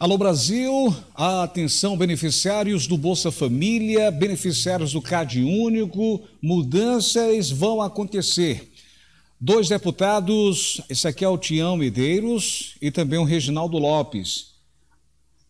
Alô Brasil, atenção beneficiários do Bolsa Família, beneficiários do CAD Único, mudanças vão acontecer. Dois deputados, esse aqui é o Tião Medeiros e também o Reginaldo Lopes.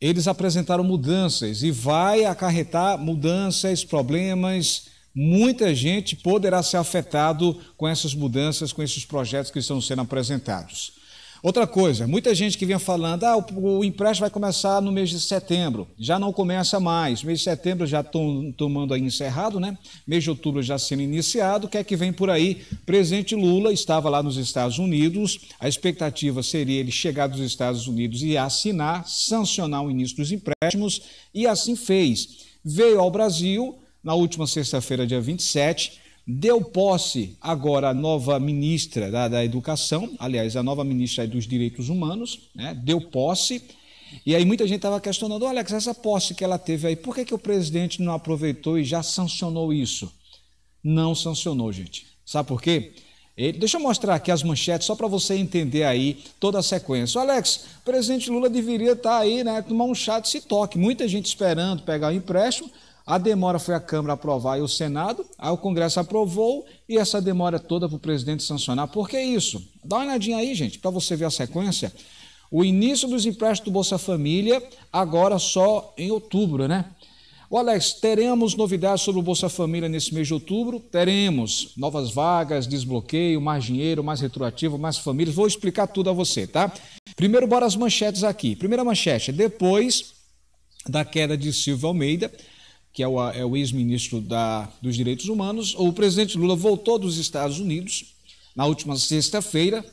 Eles apresentaram mudanças e vai acarretar mudanças, problemas. Muita gente poderá ser afetado com essas mudanças, com esses projetos que estão sendo apresentados. Outra coisa, muita gente que vinha falando, ah, o, o, empréstimo vai começar no mês de setembro, já não começa mais, mês de setembro já estão tomando aí encerrado, né? Mês de outubro já sendo iniciado, o que é que vem por aí? Presidente Lula estava lá nos Estados Unidos, a expectativa seria ele chegar dos Estados Unidos e assinar, sancionar o início dos empréstimos, e assim fez. Veio ao Brasil na última sexta-feira, dia 27, deu posse agora a nova ministra da, da Educação, aliás, a nova ministra dos Direitos Humanos, né, deu posse. E aí muita gente estava questionando, Alex, essa posse que ela teve aí, por que, que o presidente não aproveitou e já sancionou isso? Não sancionou, gente. Sabe por quê? Deixa eu mostrar aqui as manchetes só para você entender aí toda a sequência. O Alex, o presidente Lula deveria estar tá aí, né, tomar um chá de se toque. Muita gente esperando pegar o empréstimo, a demora foi a Câmara aprovar e o Senado, aí o Congresso aprovou e essa demora toda para o presidente sancionar. Por que isso? Dá uma olhadinha aí, gente, para você ver a sequência. O início dos empréstimos do Bolsa Família, agora só em outubro, né? O Alex, teremos novidades sobre o Bolsa Família nesse mês de outubro? Teremos novas vagas, desbloqueio, mais dinheiro, mais retroativo, mais famílias. Vou explicar tudo a você, tá? Primeiro, bora as manchetes aqui. Primeira manchete, depois da queda de Silvio Almeida, que é o, é o ex-ministro dos Direitos Humanos, o presidente Lula voltou dos Estados Unidos na última sexta-feira,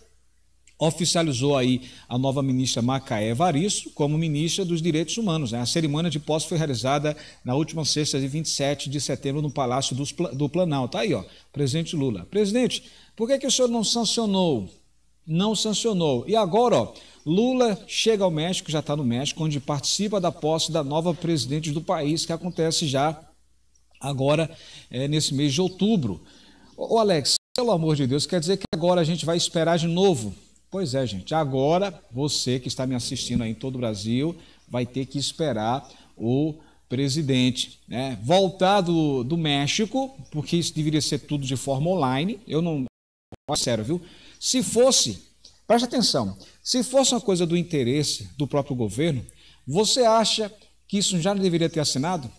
oficializou aí a nova ministra Macaé Varisso como ministra dos Direitos Humanos. Né? A cerimônia de posse foi realizada na última sexta, de 27 de setembro, no Palácio do Planalto. Tá aí, ó, presidente Lula. Presidente, por que, que o senhor não sancionou não sancionou. E agora, ó, Lula chega ao México, já está no México, onde participa da posse da nova presidente do país, que acontece já agora, é, nesse mês de outubro. Ô, Alex, pelo amor de Deus, quer dizer que agora a gente vai esperar de novo? Pois é, gente, agora você que está me assistindo aí em todo o Brasil vai ter que esperar o presidente, né? Voltar do, do México, porque isso deveria ser tudo de forma online. Eu não. É sério, viu? Se fosse, preste atenção, se fosse uma coisa do interesse do próprio governo, você acha que isso já deveria ter assinado?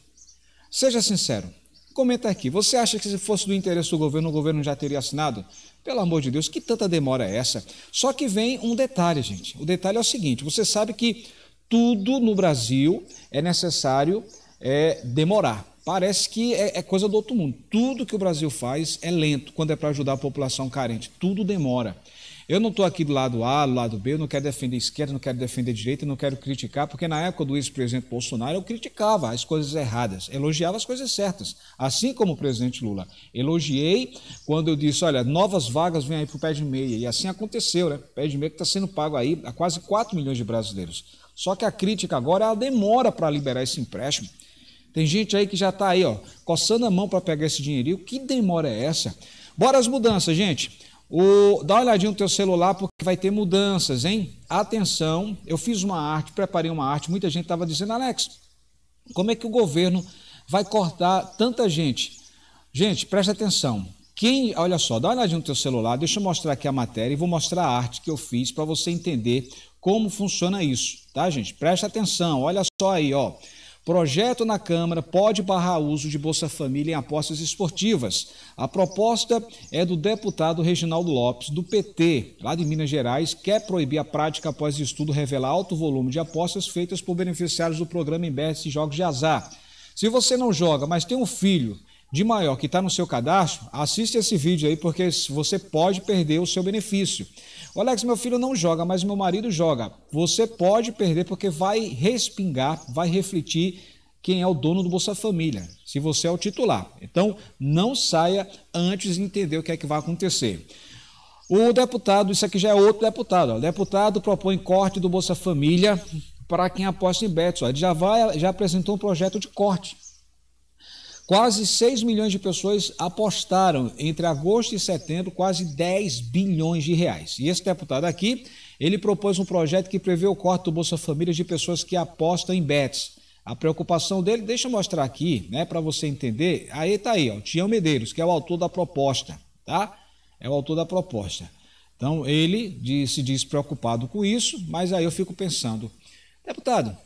Seja sincero, comenta aqui. Você acha que se fosse do interesse do governo, o governo já teria assinado? Pelo amor de Deus, que tanta demora é essa? Só que vem um detalhe, gente. O detalhe é o seguinte: você sabe que tudo no Brasil é necessário é, demorar. Parece que é, é coisa do outro mundo. Tudo que o Brasil faz é lento quando é para ajudar a população carente. Tudo demora. Eu não estou aqui do lado A, do lado B, eu não quero defender esquerda, não quero defender direita, não quero criticar, porque na época do ex-presidente Bolsonaro eu criticava as coisas erradas, elogiava as coisas certas, assim como o presidente Lula. Elogiei quando eu disse, olha, novas vagas vêm aí para o pé de meia, e assim aconteceu, né? O pé de meia que está sendo pago aí a quase 4 milhões de brasileiros. Só que a crítica agora é a demora para liberar esse empréstimo. Tem gente aí que já está aí, ó, coçando a mão para pegar esse dinheirinho. Que demora é essa? Bora as mudanças, gente. O, dá uma olhadinha no teu celular porque vai ter mudanças, hein? Atenção, eu fiz uma arte, preparei uma arte. Muita gente estava dizendo, Alex, como é que o governo vai cortar tanta gente? Gente, presta atenção. Quem, olha só, dá uma olhadinha no teu celular, deixa eu mostrar aqui a matéria e vou mostrar a arte que eu fiz para você entender como funciona isso, tá, gente? Presta atenção, olha só aí, ó. Projeto na Câmara pode barrar uso de Bolsa Família em apostas esportivas. A proposta é do deputado Reginaldo Lopes, do PT, lá de Minas Gerais, quer proibir a prática após estudo revelar alto volume de apostas feitas por beneficiários do programa Investe Jogos de Azar. Se você não joga, mas tem um filho de maior que está no seu cadastro, assiste esse vídeo aí, porque você pode perder o seu benefício. O Alex, meu filho não joga, mas meu marido joga. Você pode perder porque vai respingar, vai refletir quem é o dono do Bolsa Família, se você é o titular. Então, não saia antes de entender o que é que vai acontecer. O deputado, isso aqui já é outro deputado, ó. o deputado propõe corte do Bolsa Família para quem aposta em bets. Ele já, vai, já apresentou um projeto de corte Quase 6 milhões de pessoas apostaram entre agosto e setembro quase 10 bilhões de reais. E esse deputado aqui, ele propôs um projeto que prevê o corte do Bolsa Família de pessoas que apostam em bets. A preocupação dele, deixa eu mostrar aqui, né, para você entender. Aí tá aí, ó, o Tião Medeiros, que é o autor da proposta, tá? É o autor da proposta. Então ele se diz preocupado com isso, mas aí eu fico pensando, deputado,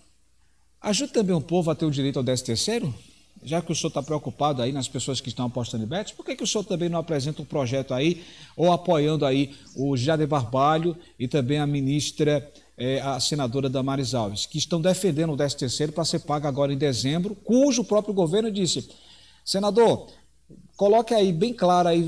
ajuda também o povo a ter o direito ao 13 terceiro? Já que o senhor está preocupado aí nas pessoas que estão apostando em bets, por que, que o senhor também não apresenta um projeto aí, ou apoiando aí o Jade Barbalho e também a ministra, eh, a senadora Damares Alves, que estão defendendo o 10 terceiro para ser pago agora em dezembro, cujo próprio governo disse, senador, coloque aí bem claro aí,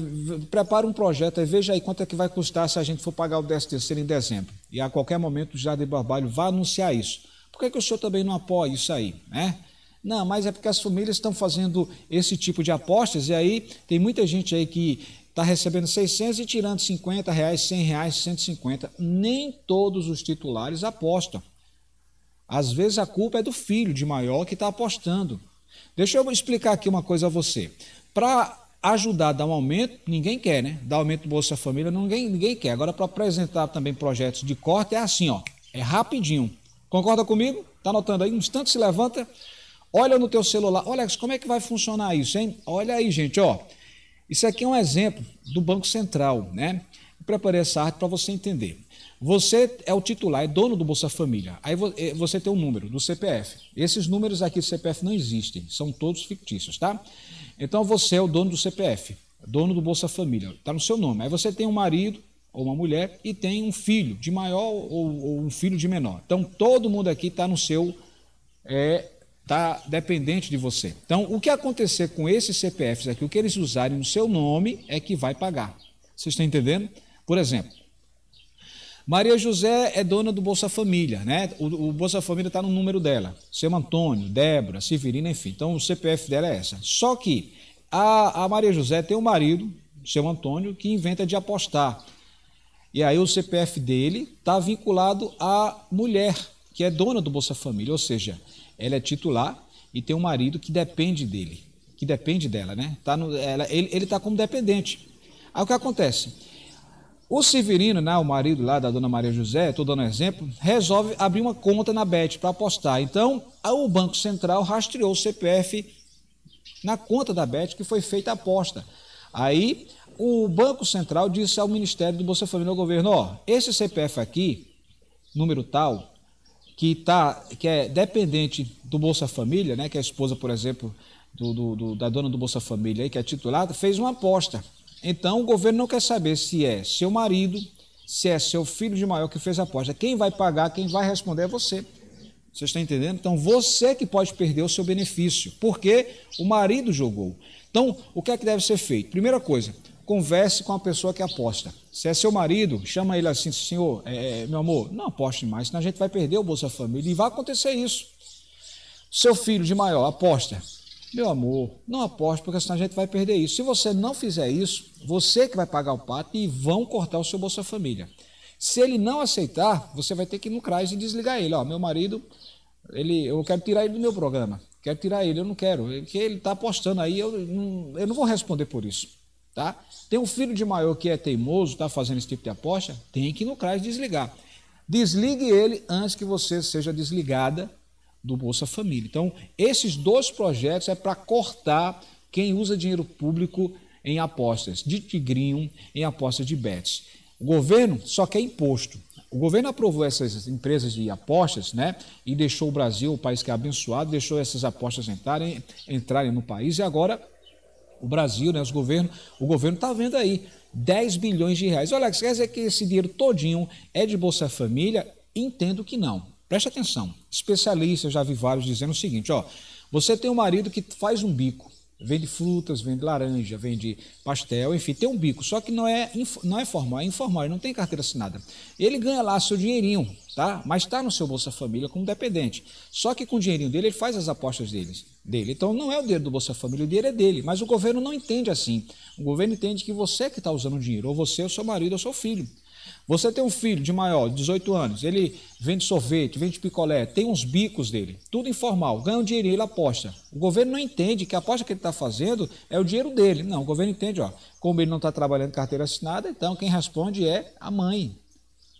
prepare um projeto e veja aí quanto é que vai custar se a gente for pagar o 10 terceiro em dezembro. E a qualquer momento o Jade Barbalho vai anunciar isso. Por que, que o senhor também não apoia isso aí, né? Não, mas é porque as famílias estão fazendo esse tipo de apostas e aí tem muita gente aí que está recebendo 600 e tirando 50 reais, 100 reais, 150. Nem todos os titulares apostam. Às vezes a culpa é do filho de maior que está apostando. Deixa eu explicar aqui uma coisa a você. Para ajudar a dar um aumento, ninguém quer, né? Dar aumento do Bolsa Família, ninguém, ninguém quer. Agora, para apresentar também projetos de corte, é assim, ó. É rapidinho. Concorda comigo? Está anotando aí? Um instante se levanta. Olha no teu celular. Olha, como é que vai funcionar isso, hein? Olha aí, gente, ó. Isso aqui é um exemplo do Banco Central, né? Eu preparei essa arte para você entender. Você é o titular, é dono do Bolsa Família. Aí eh, você tem um número do CPF. Esses números aqui do CPF não existem, são todos fictícios, tá? Então você é o dono do CPF, dono do Bolsa Família, está no seu nome. Aí você tem um marido ou uma mulher e tem um filho de maior ou, ou um filho de menor. Então todo mundo aqui está no seu é, está dependente de você. Então, o que acontecer com esses CPFs aqui, o que eles usarem no seu nome é que vai pagar. Vocês estão entendendo? Por exemplo, Maria José é dona do Bolsa Família, né? O, o Bolsa Família está no número dela. Seu Antônio, Débora, Severina, enfim. Então, o CPF dela é essa. Só que a, a Maria José tem um marido, seu Antônio, que inventa de apostar. E aí o CPF dele está vinculado à mulher, que é dona do Bolsa Família. Ou seja, ela é titular e tem um marido que depende dele, que depende dela, né? Tá no, ela, ele está como dependente. Aí o que acontece? O Severino, né, o marido lá da dona Maria José, estou dando um exemplo, resolve abrir uma conta na BET para apostar. Então, o Banco Central rastreou o CPF na conta da BET que foi feita a aposta. Aí, o Banco Central disse ao Ministério do Bolsa Família, ao governo, ó, esse CPF aqui, número tal, que, tá, que é dependente do Bolsa Família, né, que é a esposa, por exemplo, do, do, do, da dona do Bolsa Família, aí, que é titulada, fez uma aposta. Então o governo não quer saber se é seu marido, se é seu filho de maior que fez a aposta. Quem vai pagar, quem vai responder é você. Você está entendendo? Então você que pode perder o seu benefício, porque o marido jogou. Então, o que é que deve ser feito? Primeira coisa, converse com a pessoa que aposta. Se é seu marido, chama ele assim, senhor, é, é, meu amor, não aposte mais, senão a gente vai perder o Bolsa Família e vai acontecer isso. Seu filho de maior, aposta. Meu amor, não aposte, porque senão a gente vai perder isso. Se você não fizer isso, você que vai pagar o pato e vão cortar o seu Bolsa Família. Se ele não aceitar, você vai ter que ir no CRAS e desligar ele. Ó, meu marido, ele, eu quero tirar ele do meu programa. Quero tirar ele, eu não quero. Porque ele está apostando aí, eu eu não vou responder por isso. Tá? Tem um filho de maior que é teimoso, está fazendo esse tipo de aposta, tem que ir no CRAS desligar. Desligue ele antes que você seja desligada do Bolsa Família. Então, esses dois projetos é para cortar quem usa dinheiro público em apostas de tigrinho, em apostas de bets. O governo só quer imposto. O governo aprovou essas empresas de apostas, né? E deixou o Brasil, o país que é abençoado, deixou essas apostas entrarem, entrarem no país e agora o Brasil, né, os governos, o governo está vendo aí 10 bilhões de reais. Olha, quer dizer que esse dinheiro todinho é de Bolsa Família? Entendo que não. Preste atenção. Especialistas, já vi vários dizendo o seguinte, ó, você tem um marido que faz um bico, vende frutas, vende laranja, vende pastel, enfim, tem um bico, só que não é, não é formal, é informal, ele não tem carteira assinada. Ele ganha lá seu dinheirinho, tá? Mas está no seu Bolsa Família como dependente. Só que com o dinheirinho dele, ele faz as apostas deles dele. Então não é o dinheiro do Bolsa Família, o dinheiro é dele. Mas o governo não entende assim. O governo entende que você que está usando o dinheiro, ou você, ou seu marido, ou seu filho. Você tem um filho de maior, de 18 anos, ele vende sorvete, vende picolé, tem uns bicos dele, tudo informal, ganha um dinheirinho, ele aposta. O governo não entende que a aposta que ele está fazendo é o dinheiro dele. Não, o governo entende, ó, como ele não está trabalhando carteira assinada, então quem responde é a mãe.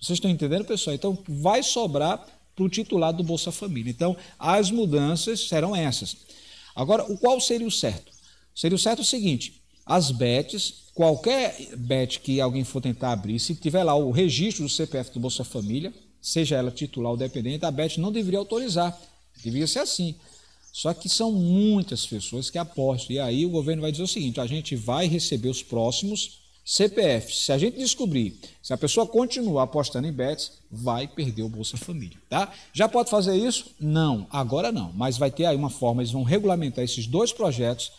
Vocês estão entendendo, pessoal? Então vai sobrar para o titular do Bolsa Família. Então, as mudanças serão essas. Agora, o qual seria o certo? Seria o certo é o seguinte: as bets, qualquer bet que alguém for tentar abrir, se tiver lá o registro do CPF do Bolsa Família, seja ela titular ou dependente, a bet não deveria autorizar. Deveria ser assim. Só que são muitas pessoas que apostam. E aí o governo vai dizer o seguinte: a gente vai receber os próximos CPF, se a gente descobrir, se a pessoa continuar apostando em bets, vai perder o Bolsa Família, tá? Já pode fazer isso? Não, agora não, mas vai ter aí uma forma, eles vão regulamentar esses dois projetos.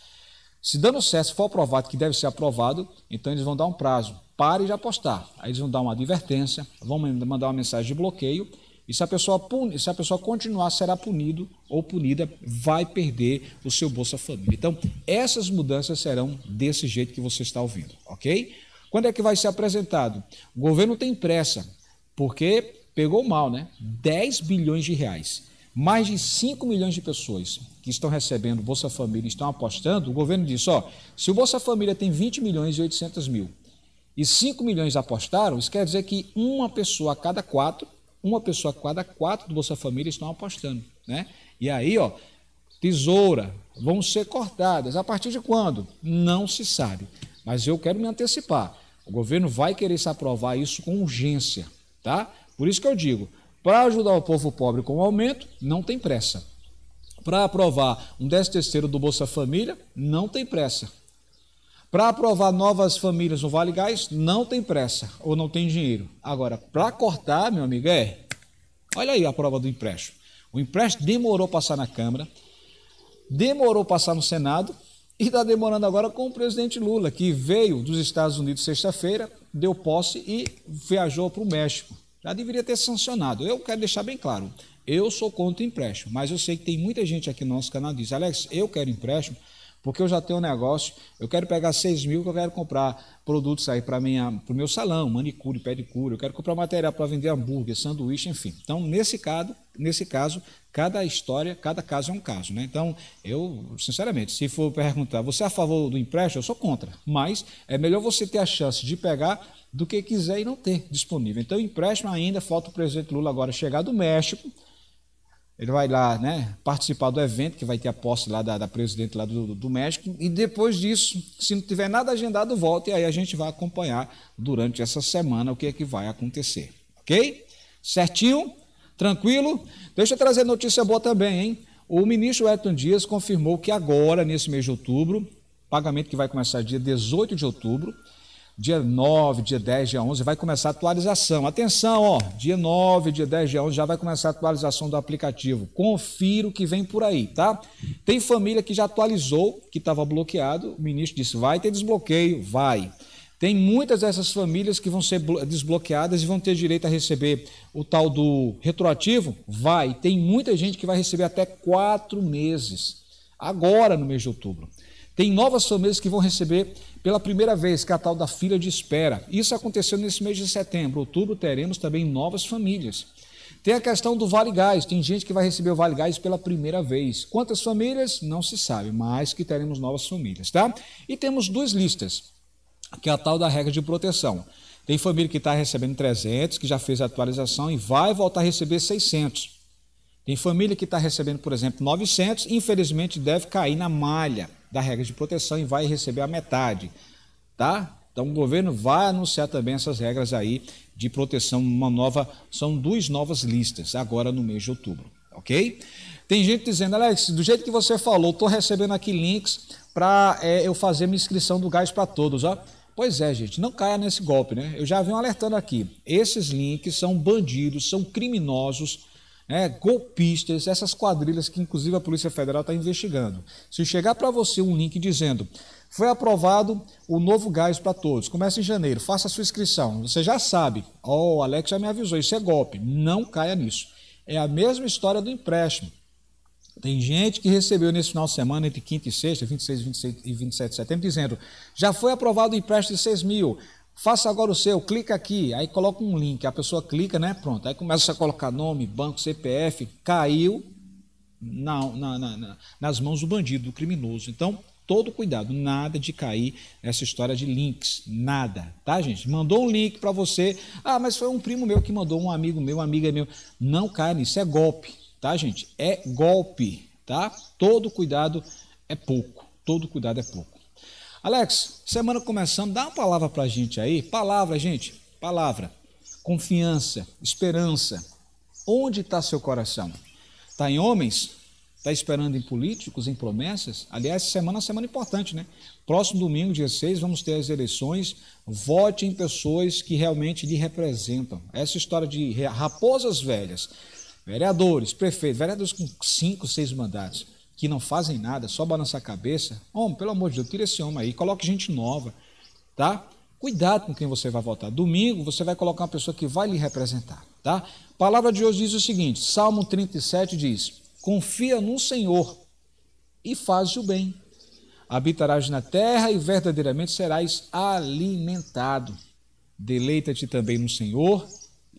Se dando certo, se for aprovado, que deve ser aprovado, então eles vão dar um prazo, pare de apostar. Aí eles vão dar uma advertência, vão mandar uma mensagem de bloqueio e se a pessoa, se a pessoa continuar, será punido ou punida, vai perder o seu Bolsa Família. Então, essas mudanças serão desse jeito que você está ouvindo, ok? Quando é que vai ser apresentado? O governo tem pressa, porque pegou mal, né? 10 bilhões de reais. Mais de 5 milhões de pessoas que estão recebendo Bolsa Família estão apostando. O governo diz: ó, se o Bolsa Família tem 20 milhões e 800 mil e 5 milhões apostaram, isso quer dizer que uma pessoa a cada quatro uma pessoa a cada quatro do Bolsa Família estão apostando. Né? E aí, ó, tesoura, vão ser cortadas. A partir de quando? Não se sabe. Mas eu quero me antecipar. O governo vai querer se aprovar isso com urgência. Tá? Por isso que eu digo, para ajudar o povo pobre com o aumento, não tem pressa. Para aprovar um 13 terceiro do Bolsa Família, não tem pressa. Para aprovar novas famílias no Vale Gás, não tem pressa ou não tem dinheiro. Agora, para cortar, meu amigo, é. Olha aí a prova do empréstimo. O empréstimo demorou passar na Câmara, demorou passar no Senado e está demorando agora com o presidente Lula, que veio dos Estados Unidos sexta-feira, deu posse e viajou para o México. Já deveria ter sancionado. Eu quero deixar bem claro: eu sou contra o empréstimo, mas eu sei que tem muita gente aqui no nosso canal que diz, Alex, eu quero empréstimo porque eu já tenho um negócio, eu quero pegar 6 mil, que eu quero comprar produtos aí para o meu salão, manicure, pedicure, eu quero comprar material para vender hambúrguer, sanduíche, enfim. Então, nesse caso, nesse caso, cada história, cada caso é um caso. Né? Então, eu, sinceramente, se for perguntar, você é a favor do empréstimo? Eu sou contra. Mas é melhor você ter a chance de pegar do que quiser e não ter disponível. Então, empréstimo ainda, falta o presidente Lula agora chegar do México ele vai lá né, participar do evento, que vai ter a posse lá da, da presidente lá do, do México, e depois disso, se não tiver nada agendado, volta e aí a gente vai acompanhar durante essa semana o que é que vai acontecer. Ok? Certinho? Tranquilo? Deixa eu trazer notícia boa também, hein? O ministro Elton Dias confirmou que agora, nesse mês de outubro, pagamento que vai começar dia 18 de outubro, dia 9, dia 10, dia 11, vai começar a atualização. Atenção, ó, dia 9, dia 10, dia 11 já vai começar a atualização do aplicativo. Confira o que vem por aí, tá? Tem família que já atualizou, que estava bloqueado, o ministro disse: vai ter desbloqueio, vai. Tem muitas dessas famílias que vão ser desbloqueadas e vão ter direito a receber o tal do retroativo? Vai. Tem muita gente que vai receber até quatro meses, agora no mês de outubro. Tem novas famílias que vão receber pela primeira vez, que é a tal da fila de espera. Isso aconteceu nesse mês de setembro. Outubro teremos também novas famílias. Tem a questão do Vale Gás. Tem gente que vai receber o Vale Gás pela primeira vez. Quantas famílias? Não se sabe, mas que teremos novas famílias, tá? E temos duas listas, que é a tal da regra de proteção. Tem família que está recebendo 300, que já fez a atualização e vai voltar a receber 600. Tem família que está recebendo, por exemplo, 900 e infelizmente deve cair na malha da regra de proteção e vai receber a metade, tá? Então o governo vai anunciar também essas regras aí de proteção, uma nova, são duas novas listas agora no mês de outubro, ok? Tem gente dizendo, Alex, do jeito que você falou, estou recebendo aqui links para é, eu fazer minha inscrição do gás para todos, ó. Pois é, gente, não caia nesse golpe, né? Eu já venho alertando aqui. Esses links são bandidos, são criminosos né, golpistas, essas quadrilhas que inclusive a Polícia Federal está investigando. Se chegar para você um link dizendo foi aprovado o novo gás para todos. Começa em janeiro, faça a sua inscrição. Você já sabe. Ó, oh, o Alex já me avisou, isso é golpe. Não caia nisso. É a mesma história do empréstimo. Tem gente que recebeu nesse final de semana, entre quinta e sexta, 26, 26 e 27 de setembro, dizendo: já foi aprovado o empréstimo de 6 mil. Faça agora o seu, clica aqui, aí coloca um link, a pessoa clica, né? Pronto. Aí começa a colocar nome, banco, CPF, caiu na, na, na, nas mãos do bandido, do criminoso. Então, todo cuidado, nada de cair nessa história de links, nada, tá, gente? Mandou um link para você, ah, mas foi um primo meu que mandou, um amigo meu, uma amiga meu. Não caia nisso, é golpe, tá, gente? É golpe, tá? Todo cuidado é pouco, todo cuidado é pouco. Alex, semana começando, dá uma palavra para a gente aí. Palavra, gente, palavra. Confiança, esperança. Onde está seu coração? Está em homens? Está esperando em políticos, em promessas? Aliás, semana é semana importante, né? Próximo domingo, dia 6, vamos ter as eleições. Vote em pessoas que realmente lhe representam. Essa história de raposas velhas, vereadores, prefeitos, vereadores com cinco, seis mandatos que não fazem nada, só balançar a cabeça, homem, pelo amor de Deus, tira esse homem aí, coloque gente nova, tá? Cuidado com quem você vai votar. Domingo você vai colocar uma pessoa que vai lhe representar, tá? A palavra de hoje diz o seguinte: Salmo 37 diz: Confia no Senhor e faz o bem. Habitarás na terra e verdadeiramente serás alimentado. Deleita-te também no Senhor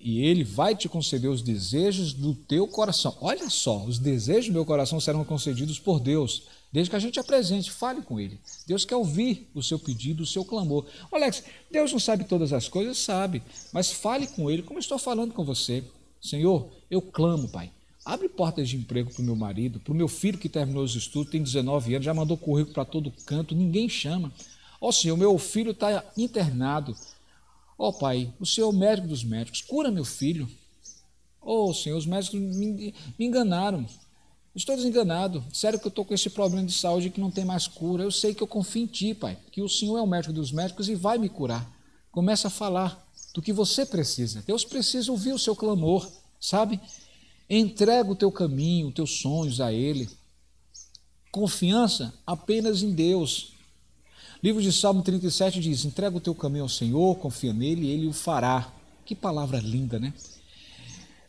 e ele vai te conceder os desejos do teu coração. Olha só, os desejos do meu coração serão concedidos por Deus, desde que a gente apresente, fale com ele. Deus quer ouvir o seu pedido, o seu clamor. Alex, Deus não sabe todas as coisas, sabe, mas fale com ele, como estou falando com você. Senhor, eu clamo, Pai. Abre portas de emprego para o meu marido, para o meu filho que terminou os estudos, tem 19 anos, já mandou currículo para todo canto, ninguém chama. Ó oh, Senhor, meu filho está internado, Ó oh, Pai, o Senhor é o médico dos médicos, cura meu filho. Ô oh, Senhor, os médicos me, me enganaram. Estou desenganado. Sério que eu estou com esse problema de saúde que não tem mais cura. Eu sei que eu confio em Ti, Pai, que o Senhor é o médico dos médicos e vai me curar. Começa a falar do que você precisa. Deus precisa ouvir o seu clamor, sabe? Entrega o teu caminho, os teus sonhos a Ele. Confiança apenas em Deus. Livro de Salmo 37 diz: Entrega o teu caminho ao Senhor, confia nele, ele o fará. Que palavra linda, né?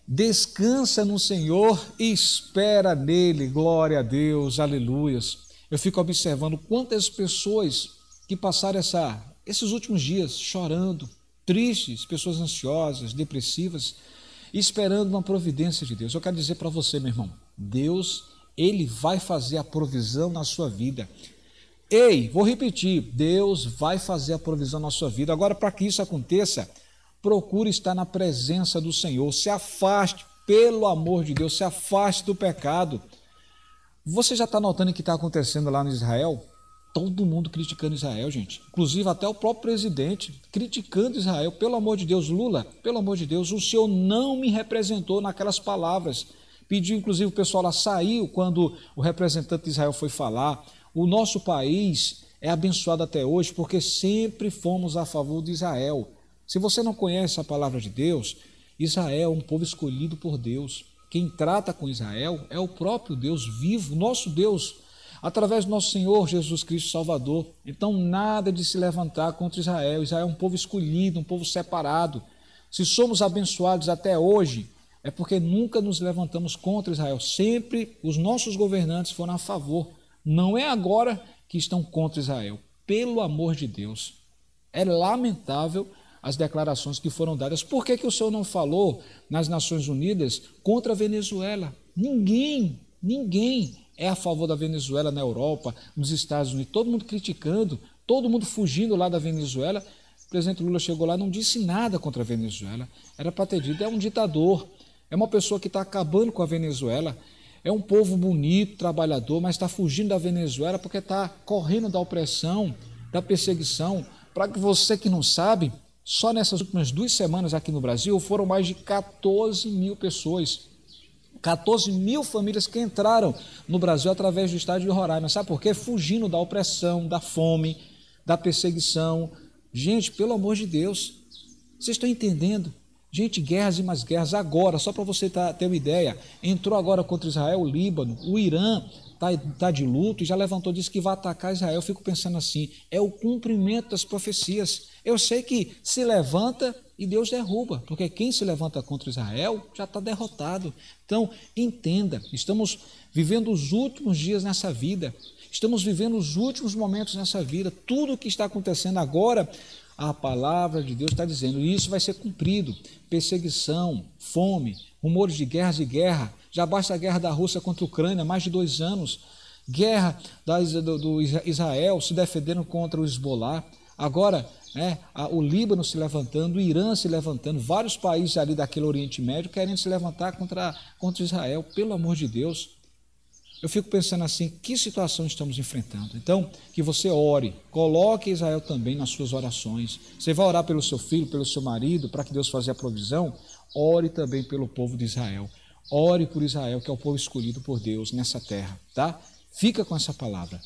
Descansa no Senhor e espera nele. Glória a Deus, aleluias. Eu fico observando quantas pessoas que passaram essa, esses últimos dias chorando, tristes, pessoas ansiosas, depressivas, esperando uma providência de Deus. Eu quero dizer para você, meu irmão, Deus, ele vai fazer a provisão na sua vida. Ei, vou repetir: Deus vai fazer a provisão na sua vida. Agora, para que isso aconteça, procure estar na presença do Senhor. Se afaste, pelo amor de Deus, se afaste do pecado. Você já está notando o que está acontecendo lá no Israel? Todo mundo criticando Israel, gente. Inclusive até o próprio presidente criticando Israel. Pelo amor de Deus, Lula, pelo amor de Deus, o senhor não me representou naquelas palavras. Pediu, inclusive, o pessoal lá saiu quando o representante de Israel foi falar. O nosso país é abençoado até hoje porque sempre fomos a favor de Israel. Se você não conhece a palavra de Deus, Israel é um povo escolhido por Deus. Quem trata com Israel é o próprio Deus vivo, nosso Deus, através do nosso Senhor Jesus Cristo Salvador. Então, nada de se levantar contra Israel. Israel é um povo escolhido, um povo separado. Se somos abençoados até hoje, é porque nunca nos levantamos contra Israel. Sempre os nossos governantes foram a favor não é agora que estão contra Israel. Pelo amor de Deus. É lamentável as declarações que foram dadas. Por que, que o senhor não falou nas Nações Unidas contra a Venezuela? Ninguém, ninguém é a favor da Venezuela na Europa, nos Estados Unidos. Todo mundo criticando, todo mundo fugindo lá da Venezuela. O presidente Lula chegou lá não disse nada contra a Venezuela. Era para ter dito, é um ditador, é uma pessoa que está acabando com a Venezuela. É um povo bonito, trabalhador, mas está fugindo da Venezuela porque está correndo da opressão, da perseguição. Para que você que não sabe, só nessas últimas duas semanas aqui no Brasil foram mais de 14 mil pessoas. 14 mil famílias que entraram no Brasil através do estado de Roraima. Sabe por quê? Fugindo da opressão, da fome, da perseguição. Gente, pelo amor de Deus, vocês estão entendendo? Gente, guerras e mais guerras. Agora, só para você tá, ter uma ideia, entrou agora contra Israel o Líbano, o Irã está tá de luto e já levantou, disse que vai atacar Israel. Eu fico pensando assim: é o cumprimento das profecias. Eu sei que se levanta e Deus derruba, porque quem se levanta contra Israel já está derrotado. Então, entenda: estamos vivendo os últimos dias nessa vida, estamos vivendo os últimos momentos nessa vida. Tudo o que está acontecendo agora a palavra de Deus está dizendo, e isso vai ser cumprido: perseguição, fome, rumores de guerras e guerra. Já basta a guerra da Rússia contra a Ucrânia, mais de dois anos. Guerra da, do, do Israel se defendendo contra o Hezbollah. Agora, né, o Líbano se levantando, o Irã se levantando, vários países ali daquele Oriente Médio querendo se levantar contra, contra Israel, pelo amor de Deus. Eu fico pensando assim: que situação estamos enfrentando? Então, que você ore, coloque Israel também nas suas orações. Você vai orar pelo seu filho, pelo seu marido, para que Deus faça a provisão? Ore também pelo povo de Israel. Ore por Israel, que é o povo escolhido por Deus nessa terra, tá? Fica com essa palavra.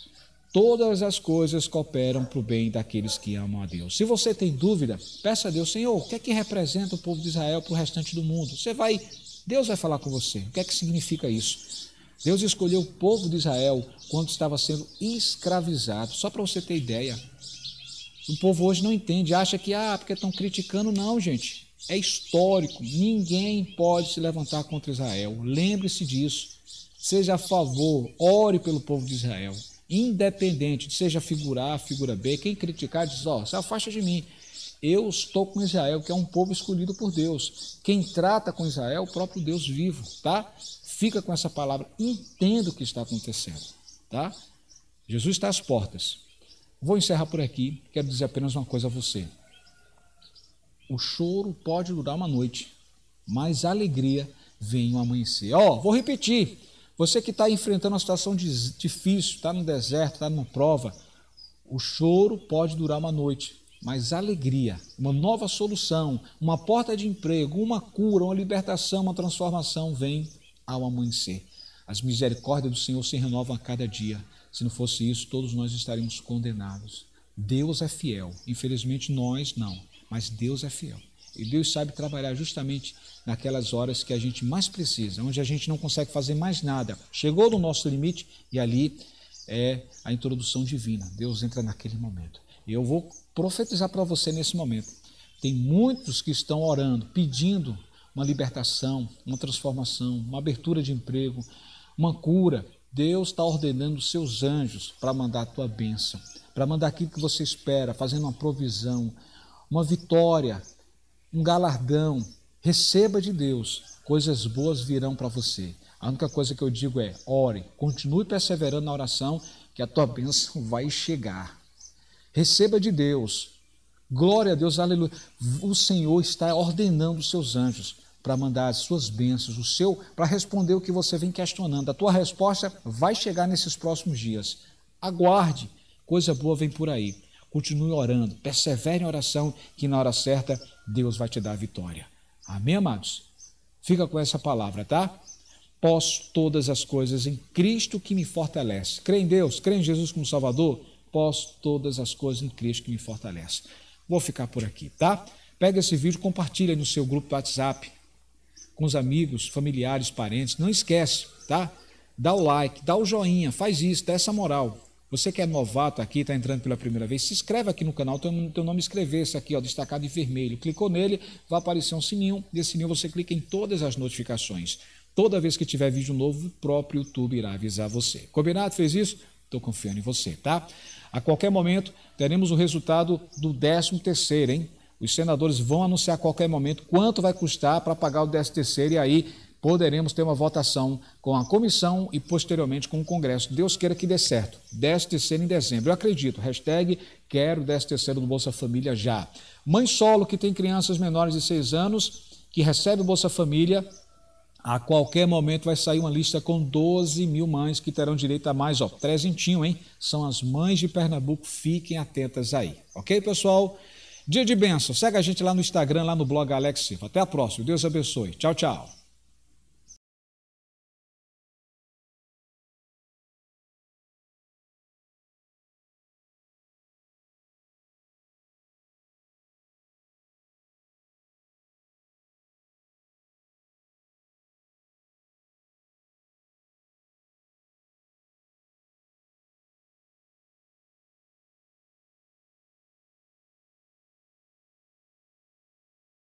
Todas as coisas cooperam para o bem daqueles que amam a Deus. Se você tem dúvida, peça a Deus, Senhor, o que é que representa o povo de Israel para o restante do mundo? Você vai, Deus vai falar com você. O que é que significa isso? Deus escolheu o povo de Israel quando estava sendo escravizado. Só para você ter ideia. O povo hoje não entende, acha que, ah, porque estão criticando. Não, gente. É histórico. Ninguém pode se levantar contra Israel. Lembre-se disso. Seja a favor, ore pelo povo de Israel. Independente, seja figura A, figura B, quem criticar diz: ó, oh, se afasta de mim. Eu estou com Israel, que é um povo escolhido por Deus. Quem trata com Israel é o próprio Deus vivo, tá? Fica com essa palavra, entenda o que está acontecendo, tá? Jesus está às portas. Vou encerrar por aqui, quero dizer apenas uma coisa a você. O choro pode durar uma noite, mas a alegria vem o amanhecer. Ó, oh, vou repetir. Você que está enfrentando uma situação difícil, está no deserto, está numa prova, o choro pode durar uma noite, mas alegria, uma nova solução, uma porta de emprego, uma cura, uma libertação, uma transformação vem ao amanhecer. As misericórdias do Senhor se renovam a cada dia. Se não fosse isso, todos nós estaríamos condenados. Deus é fiel. Infelizmente, nós não. Mas Deus é fiel. E Deus sabe trabalhar justamente naquelas horas que a gente mais precisa, onde a gente não consegue fazer mais nada. Chegou no nosso limite e ali é a introdução divina. Deus entra naquele momento. E eu vou profetizar para você nesse momento. Tem muitos que estão orando, pedindo uma libertação, uma transformação, uma abertura de emprego, uma cura. Deus está ordenando os seus anjos para mandar a tua bênção, para mandar aquilo que você espera, fazendo uma provisão, uma vitória, um galardão. Receba de Deus, coisas boas virão para você. A única coisa que eu digo é: ore, continue perseverando na oração, que a tua bênção vai chegar. Receba de Deus. Glória a Deus, aleluia. O Senhor está ordenando os seus anjos para mandar as suas bênçãos, o seu, para responder o que você vem questionando. A tua resposta vai chegar nesses próximos dias. Aguarde, coisa boa vem por aí. Continue orando, persevere em oração, que na hora certa Deus vai te dar a vitória. Amém, amados? Fica com essa palavra, tá? Posso todas as coisas em Cristo que me fortalece. Crê em Deus, crê em Jesus como Salvador? Posso todas as coisas em Cristo que me fortalece. Vou ficar por aqui, tá? Pega esse vídeo, compartilha no seu grupo do WhatsApp com os amigos, familiares, parentes. Não esquece, tá? Dá o like, dá o joinha, faz isso, dá essa moral. Você que é novato aqui, está entrando pela primeira vez, se inscreve aqui no canal, tem teu nome escrever-se aqui, ó, destacado em vermelho. Clicou nele, vai aparecer um sininho, desse sininho você clica em todas as notificações. Toda vez que tiver vídeo novo, o próprio YouTube irá avisar você. Combinado? Fez isso? Estou confiando em você, tá? A qualquer momento, teremos o resultado do 13 terceiro, hein? Os senadores vão anunciar a qualquer momento quanto vai custar para pagar o 13 terceiro e aí poderemos ter uma votação com a comissão e posteriormente com o Congresso. Deus queira que dê certo. 10 terceiro em dezembro. Eu acredito. Hashtag quero 10 terceiro do Bolsa Família já. Mãe solo que tem crianças menores de 6 anos que recebe o Bolsa Família. A qualquer momento vai sair uma lista com 12 mil mães que terão direito a mais, ó, presentinho, hein? São as mães de Pernambuco, fiquem atentas aí, ok, pessoal? Dia de bênção. Segue a gente lá no Instagram, lá no blog Alex Silva. Até a próxima. Deus abençoe. Tchau, tchau.